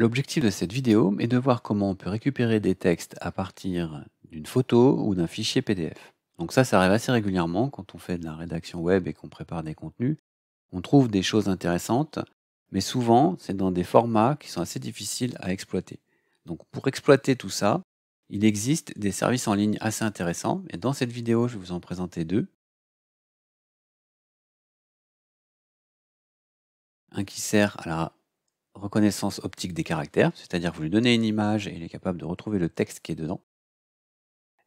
L'objectif de cette vidéo est de voir comment on peut récupérer des textes à partir d'une photo ou d'un fichier PDF. Donc ça, ça arrive assez régulièrement quand on fait de la rédaction web et qu'on prépare des contenus. On trouve des choses intéressantes, mais souvent, c'est dans des formats qui sont assez difficiles à exploiter. Donc pour exploiter tout ça, il existe des services en ligne assez intéressants, et dans cette vidéo, je vais vous en présenter deux. Un qui sert à la reconnaissance optique des caractères, c'est-à-dire vous lui donnez une image et il est capable de retrouver le texte qui est dedans.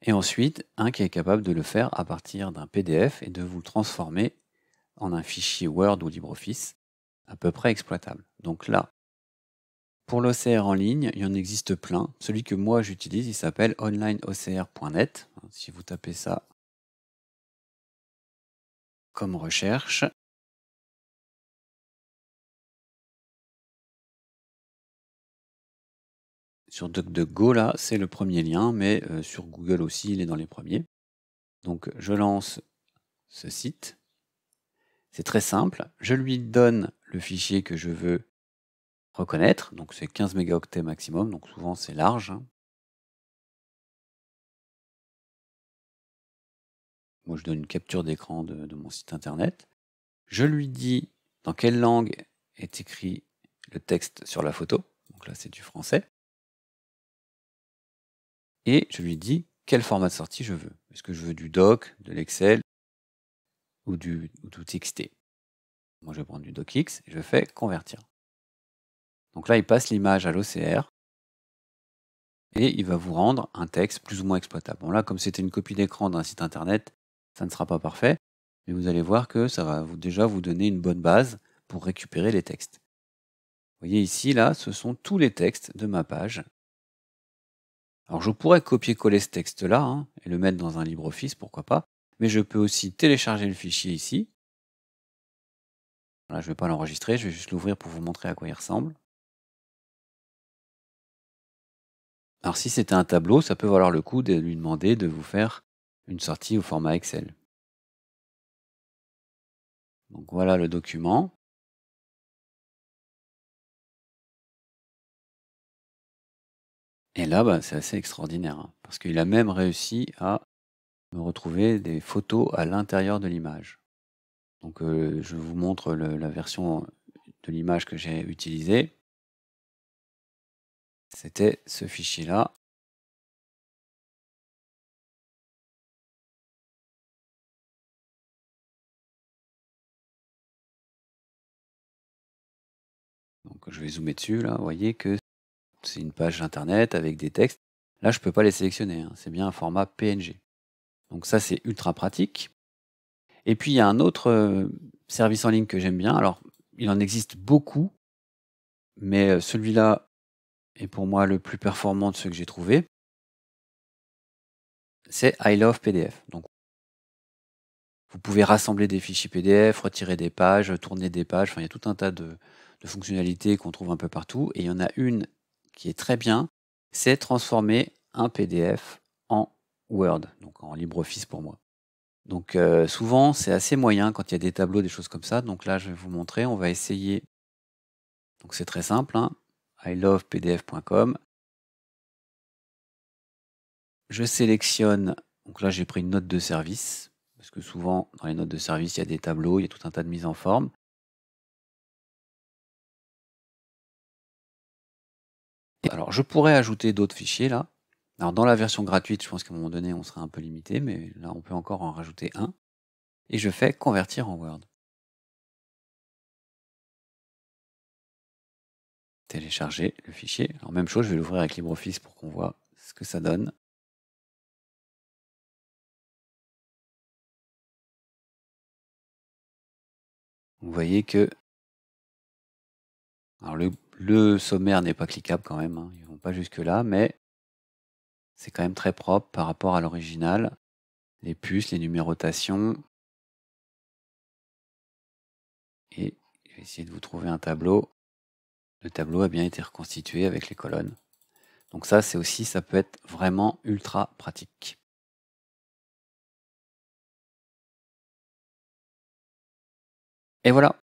Et ensuite, un qui est capable de le faire à partir d'un PDF et de vous le transformer en un fichier Word ou LibreOffice à peu près exploitable. Donc là, pour l'OCR en ligne, il y en existe plein. Celui que moi j'utilise, il s'appelle onlineocr.net. Si vous tapez ça comme recherche, Sur DuckDuckGo, là, c'est le premier lien, mais euh, sur Google aussi, il est dans les premiers. Donc, je lance ce site. C'est très simple. Je lui donne le fichier que je veux reconnaître. Donc, c'est 15 mégaoctets maximum. Donc, souvent, c'est large. Hein. Moi, je donne une capture d'écran de, mon site internet. Je lui dis dans quelle langue est écrit le texte sur la photo. Donc là, c'est du français et je lui dis quel format de sortie je veux. Est-ce que je veux du doc, de l'Excel ou du, ou TXT Moi, je vais prendre du docx et je fais convertir. Donc là, il passe l'image à l'OCR et il va vous rendre un texte plus ou moins exploitable. Bon, là, comme c'était une copie d'écran d'un site internet, ça ne sera pas parfait, mais vous allez voir que ça va déjà vous donner une bonne base pour récupérer les textes. Vous voyez ici, là, ce sont tous les textes de ma page alors je pourrais copier-coller ce texte-là hein, et le mettre dans un LibreOffice, pourquoi pas, mais je peux aussi télécharger le fichier ici. je ne vais pas l'enregistrer, je vais juste l'ouvrir pour vous montrer à quoi il ressemble. Alors si c'était un tableau, ça peut valoir le coup de lui demander de vous faire une sortie au format Excel. Donc voilà le document. Et là, bah, c'est assez extraordinaire, hein, parce qu'il a même réussi à me retrouver des photos à l'intérieur de l'image. Donc euh, je vous montre la version de l'image que j'ai utilisée. C'était ce fichier-là. Donc je vais zoomer dessus, là, vous voyez que c'est une page internet avec des textes. Là, je ne peux pas les sélectionner. Hein. C'est bien un format PNG. Donc ça, c'est ultra pratique. Et puis, il y a un autre euh, service en ligne que j'aime bien. Alors, il en existe beaucoup, mais euh, celui-là est pour moi le plus performant de ceux que j'ai trouvé C'est I Love PDF. Donc, vous pouvez rassembler des fichiers PDF, retirer des pages, tourner des pages. Enfin, il y a tout un tas de fonctionnalités qu'on trouve un peu partout. Et il y en a une qui est très bien, c'est transformer un PDF en Word, donc en LibreOffice pour moi. Donc euh, souvent, c'est assez moyen quand il y a des tableaux, des choses comme ça. Donc là, je vais vous montrer, on va essayer. Donc c'est très simple, hein. I love pdf.com. Je sélectionne, donc là j'ai pris une note de service, parce que souvent dans les notes de service, il y a des tableaux, il y a tout un tas de mises en forme. Alors, je pourrais ajouter d'autres fichiers là. Alors, dans la version gratuite, je pense qu'à un moment donné, on sera un peu limité, mais là, on peut encore en rajouter un. Et je fais convertir en Word. Télécharger le fichier. Alors, même chose, je vais l'ouvrir avec LibreOffice pour qu'on voit ce que ça donne. Vous voyez que alors le le sommaire n'est pas cliquable quand même, hein. ils vont pas jusque-là, mais c'est quand même très propre par rapport à l'original. Les puces, les numérotations. Et je vais essayer de vous trouver un tableau. Le tableau a bien été reconstitué avec les colonnes. Donc ça, c'est aussi, ça peut être vraiment ultra pratique. Et voilà,